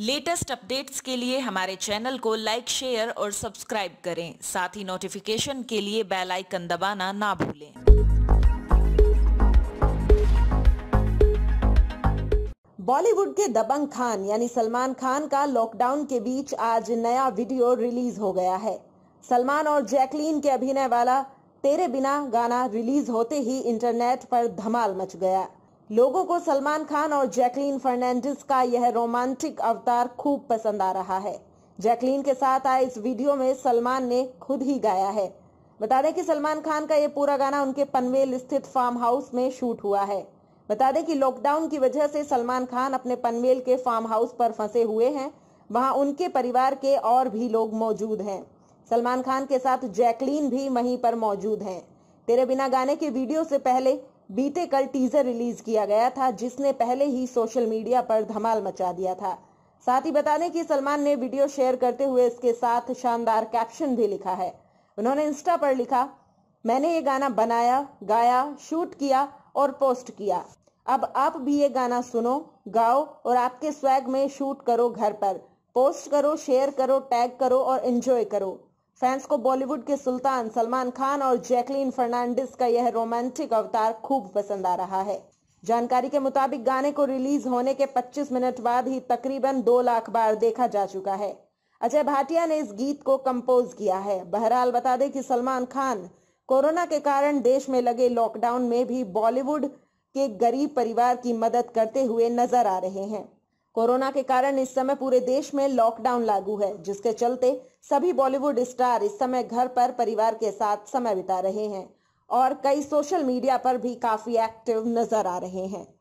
latest updates के लिए हमारे चैनल को लाइक शेयर और सब्सक्राइब करें साथ ही नोटिफिकेशन के लिए बेल आइकन दबाना ना भूलें बॉलीवुड के दबंग खान यानी सलमान खान का लॉकडाउन के बीच आज नया वीडियो रिलीज हो गया है सलमान और जैकलीन के अभिनय वाला तेरे बिना गाना रिलीज होते ही इंटरनेट पर धमाल मच गया लोगों को सलमान खान और जैकलीन फर्नांडिस का यह रोमांटिक अवतार खूब पसंद आ रहा है जैकलीन के साथ आए इस वीडियो में सलमान ने खुद ही गाया है बता दें कि सलमान खान का ये पूरा गाना उनके पनवेल स्थित फार्म हाउस में शूट हुआ है बता दें कि लॉकडाउन की वजह से सलमान खान अपने पनवेल के फार्म हाउस पर फंसे हुए हैं वहां उनके परिवार के और भी लोग मौजूद हैं सलमान खान के साथ जैकलीन भी वहीं पर मौजूद हैं तेरे बिना गाने के वीडियो से पहले बीते कल टीजर रिलीज किया गया था जिसने पहले ही सोशल मीडिया पर धमाल मचा दिया था साथ ही बताने कि सलमान ने वीडियो शेयर करते हुए इसके साथ शानदार कैप्शन भी लिखा है उन्होंने इंस्टा पर लिखा मैंने ये गाना बनाया गाया शूट किया और पोस्ट किया अब आप भी ये गाना सुनो गाओ और आपके स्वैग में शूट करो घर पर पोस्ट करो शेयर करो टैग करो और एंजॉय करो फैंस को बॉलीवुड के सुल्तान सलमान खान और जैकलीन फर्नांडिस का यह रोमांटिक अवतार खूब पसंद आ रहा है जानकारी के मुताबिक गाने को रिलीज होने के 25 मिनट बाद ही तकरीबन दो लाख बार देखा जा चुका है अजय भाटिया ने इस गीत को कंपोज किया है बहरहाल बता दें कि सलमान खान कोरोना के कारण देश में लगे लॉकडाउन में भी बॉलीवुड के गरीब परिवार की मदद करते हुए नजर आ रहे हैं कोरोना के कारण इस समय पूरे देश में लॉकडाउन लागू है जिसके चलते सभी बॉलीवुड स्टार इस समय घर पर परिवार के साथ समय बिता रहे हैं और कई सोशल मीडिया पर भी काफी एक्टिव नजर आ रहे हैं